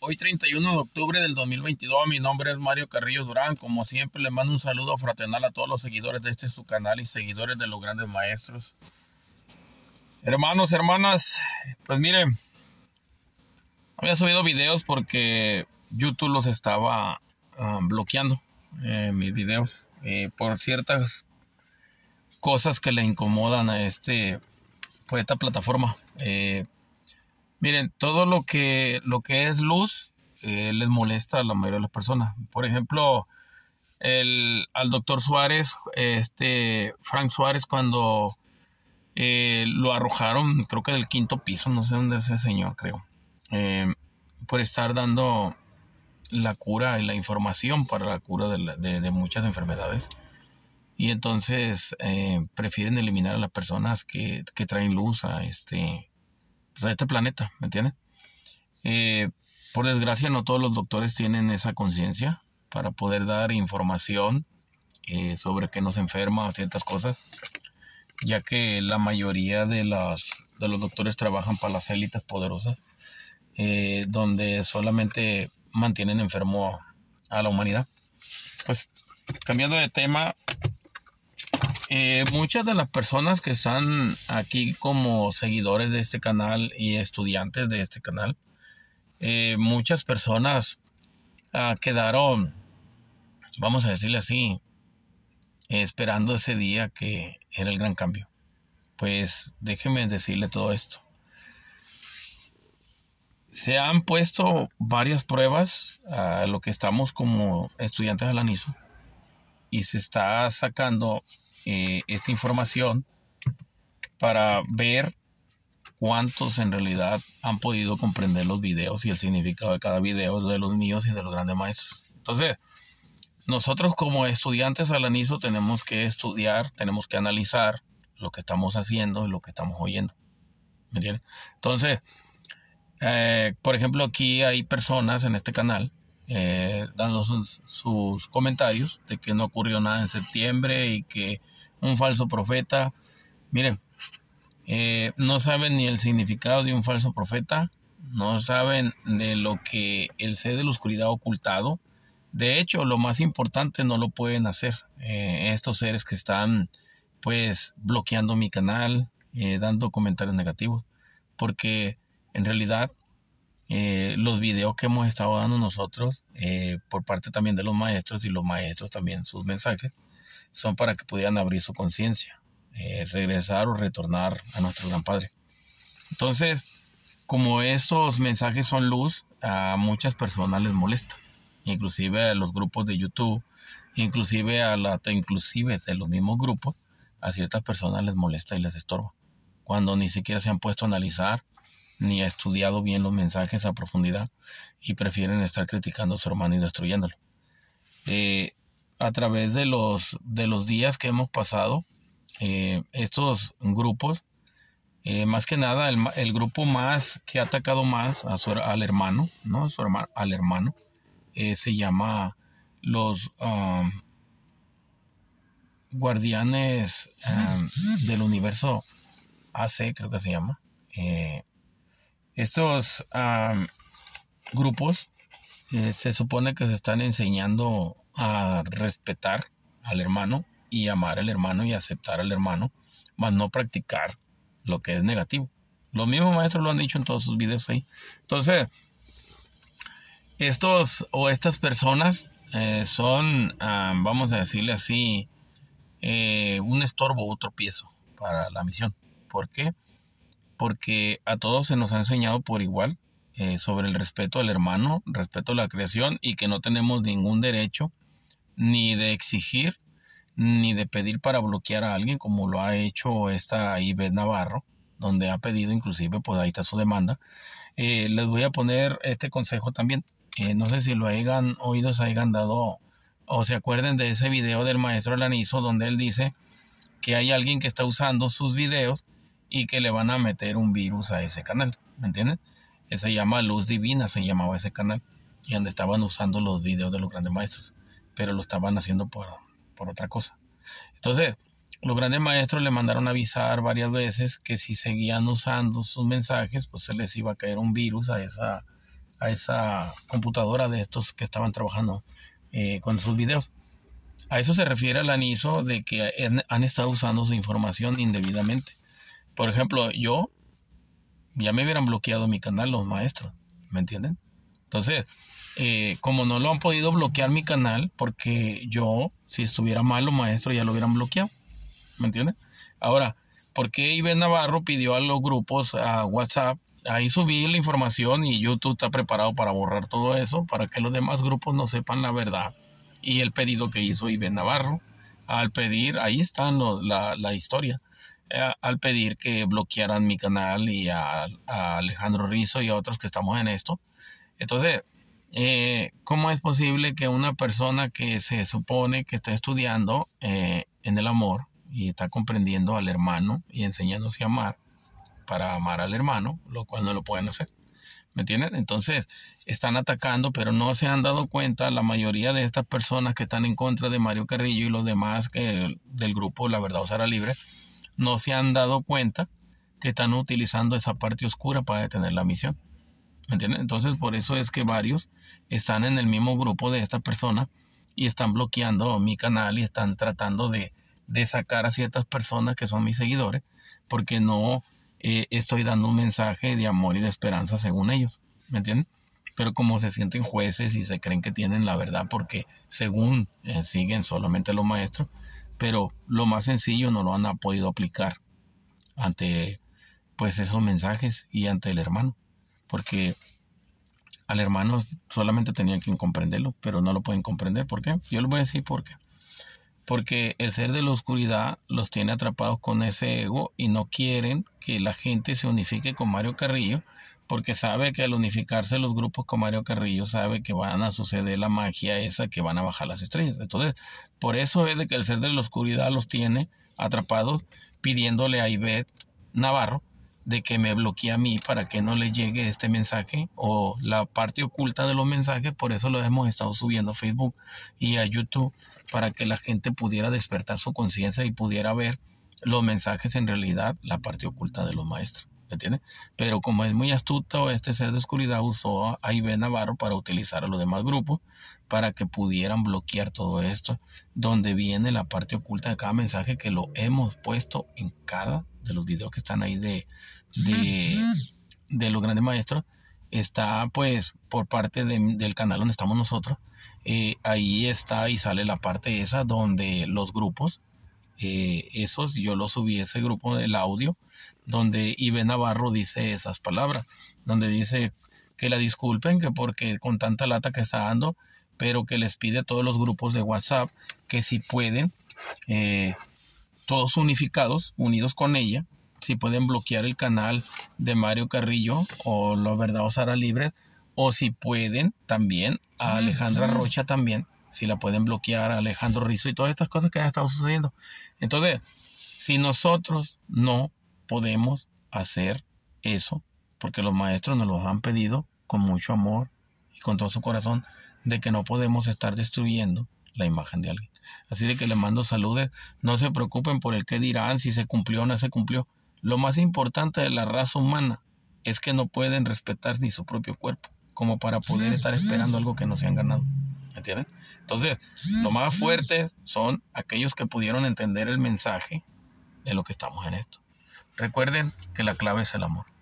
Hoy 31 de octubre del 2022, mi nombre es Mario Carrillo Durán. Como siempre, le mando un saludo fraternal a todos los seguidores de este su canal y seguidores de los grandes maestros. Hermanos, hermanas, pues miren, había subido videos porque YouTube los estaba ah, bloqueando, eh, mis videos, eh, por ciertas cosas que le incomodan a este, pues, esta plataforma. Eh, Miren, todo lo que, lo que es luz eh, les molesta a la mayoría de las personas. Por ejemplo, al doctor Suárez, este, Frank Suárez, cuando eh, lo arrojaron, creo que del quinto piso, no sé dónde es ese señor, creo, eh, por estar dando la cura y la información para la cura de, muchas enfermedades. Y entonces prefieren eliminar a las personas que traen luz a este de pues, a este planeta, ¿me entiendes? Eh, por desgracia no todos los doctores tienen esa conciencia para poder dar información eh, sobre qué nos enferma o ciertas cosas, ya que la mayoría de, de los doctores trabajan para las élites poderosas, eh, donde solamente mantienen enfermo a la humanidad. Pues cambiando de tema, eh, muchas de las personas que están aquí como seguidores de este canal y estudiantes de este canal, eh, muchas personas ah, quedaron, vamos a decirle así, esperando ese día que era el gran cambio. Pues déjenme decirle todo esto. Se han puesto varias pruebas a lo que estamos como estudiantes de la NISO y se está sacando eh, esta información para ver cuántos en realidad han podido comprender los videos y el significado de cada video de los niños y de los grandes maestros. Entonces, nosotros como estudiantes al ANISO tenemos que estudiar, tenemos que analizar lo que estamos haciendo y lo que estamos oyendo. ¿Me Entonces, eh, por ejemplo, aquí hay personas en este canal eh, dando sus, comentarios de que no ocurrió nada en septiembre y que un falso profeta. Miren, eh, no saben ni el significado de un falso profeta, no saben de lo que el ser de la oscuridad ha ocultado. De hecho, lo más importante no lo pueden hacer. Eh, estos seres que están pues bloqueando mi canal, eh, dando comentarios negativos, porque en realidad los videos que hemos estado dando nosotros, por parte también de los maestros y los maestros también sus mensajes, son para que pudieran abrir su conciencia, eh, regresar o retornar a nuestro Gran Padre. Entonces, como estos mensajes son luz, a muchas personas les molesta, inclusive a los grupos de YouTube, inclusive a la, inclusive de los mismos grupos, a ciertas personas les molesta y les estorba, cuando ni siquiera se han puesto a analizar ni ha estudiado bien los mensajes a profundidad y prefieren estar criticando a su hermano y destruyéndolo. Eh, a través de los, de los días que hemos pasado, eh, estos grupos, eh, más que nada el, grupo más que ha atacado más a al hermano, ¿no? al hermano, eh, se llama los um, guardianes um, del universo AC, creo que se llama. estos um, grupos se supone que se están enseñando a respetar al hermano y amar al hermano y aceptar al hermano, más no practicar lo que es negativo. Los mismos maestros lo han dicho en todos sus videos ahí. Entonces, estos o estas personas eh, son, ah, vamos a decirle así, eh, un estorbo, otro piezo... para la misión. ¿Por qué? Porque a todos se nos ha enseñado por igual eh, sobre el respeto al hermano, respeto a la creación y que no tenemos ningún derecho ni de exigir, ni de pedir para bloquear a alguien, como lo ha hecho esta Ivette Navarro, donde ha pedido inclusive, pues ahí está su demanda. Eh, les voy a poner este consejo también. Eh, no sé si lo hayan oído, se hayan dado o se acuerden de ese video del maestro Lanizo donde él dice que hay alguien que está usando sus videos y que le van a meter un virus a ese canal, ¿me entienden? Se llama Luz Divina, se llamaba ese canal, y donde estaban usando los videos de los grandes maestros pero lo estaban haciendo por, otra cosa. Entonces, los grandes maestros le mandaron avisar varias veces que si seguían usando sus mensajes, pues se les iba a caer un virus a esa, a esa computadora de estos que estaban trabajando eh, con sus videos. A eso se refiere el aniso de que han estado usando su información indebidamente. Por ejemplo, yo ya me hubieran bloqueado mi canal los maestros, ¿me entienden? Entonces, eh, como no lo han podido bloquear mi canal, porque yo, si estuviera malo, maestro, ya lo hubieran bloqueado. ¿Me entiendes? Ahora, ¿por qué Navarro pidió a los grupos, a WhatsApp, ahí subí la información y YouTube está preparado para borrar todo eso, para que los demás grupos no sepan la verdad? Y el pedido que hizo Iván Navarro, al pedir, ahí está la, la, historia, eh, al pedir que bloquearan mi canal y a, a Alejandro Rizo y a otros que estamos en esto, entonces, eh, ¿cómo es posible que una persona que se supone que está estudiando eh, en el amor y está comprendiendo al hermano y enseñándose a amar para amar al hermano, lo cual no lo pueden hacer? ¿Me entienden? Entonces, están atacando, pero no se han dado cuenta la mayoría de estas personas que están en contra de Mario Carrillo y los demás que, del grupo La Verdad Osara Libre, no se han dado cuenta que están utilizando esa parte oscura para detener la misión. ¿Me Entonces, por eso es que varios están en el mismo grupo de esta persona y están bloqueando mi canal y están tratando de, sacar a ciertas personas que son mis seguidores porque no eh, estoy dando un mensaje de amor y de esperanza según ellos. ¿Me entienden? Pero como se sienten jueces y se creen que tienen la verdad porque según eh, siguen solamente los maestros, pero lo más sencillo no lo han podido aplicar ante pues esos mensajes y ante el hermano porque al hermano solamente tenían que comprenderlo, pero no lo pueden comprender. ¿Por qué? Yo les voy a decir por qué. Porque el ser de la oscuridad los tiene atrapados con ese ego y no quieren que la gente se unifique con Mario Carrillo, porque sabe que al unificarse los grupos con Mario Carrillo sabe que van a suceder la magia esa que van a bajar las estrellas. Entonces, por eso es de que el ser de la oscuridad los tiene atrapados pidiéndole a Ivette Navarro de que me bloquea a mí para que no le llegue este mensaje o la parte oculta de los mensajes, por eso lo hemos estado subiendo a Facebook y a YouTube para que la gente pudiera despertar su conciencia y pudiera ver los mensajes en realidad, la parte oculta de los maestros. ¿Me entiendes? Pero como es muy astuto, este ser de oscuridad usó a Iván Navarro para utilizar a los demás grupos para que pudieran bloquear todo esto, donde viene la parte oculta de cada mensaje que lo hemos puesto en cada de los videos que están ahí de, de, los grandes maestros. Está pues por parte del canal donde estamos nosotros. Eh, ahí está y sale la parte esa donde los grupos, eh, esos yo los subí ese grupo del audio, donde Ibe Navarro dice esas palabras, donde dice que la disculpen, que porque con tanta lata que está dando, pero que les pide a todos los grupos de WhatsApp que si pueden, eh, todos unificados, unidos con ella, si pueden bloquear el canal de Mario Carrillo o La Verdad o Sara Libre, o si pueden también a Alejandra Rocha también, si la pueden bloquear a Alejandro Rizo y todas estas cosas que han estado sucediendo. Entonces, si nosotros no podemos hacer eso, porque los maestros nos lo han pedido con mucho amor y con todo su corazón, de que no podemos estar destruyendo la imagen de alguien. Así de que le mando saludos, no se preocupen por el qué dirán, si se cumplió o no se cumplió. Lo más importante de la raza humana es que no pueden respetar ni su propio cuerpo, como para poder estar esperando algo que no se han ganado. ¿Entienden? Entonces, lo más fuerte son aquellos que pudieron entender el mensaje de lo que estamos en esto. Recuerden que la clave es el amor.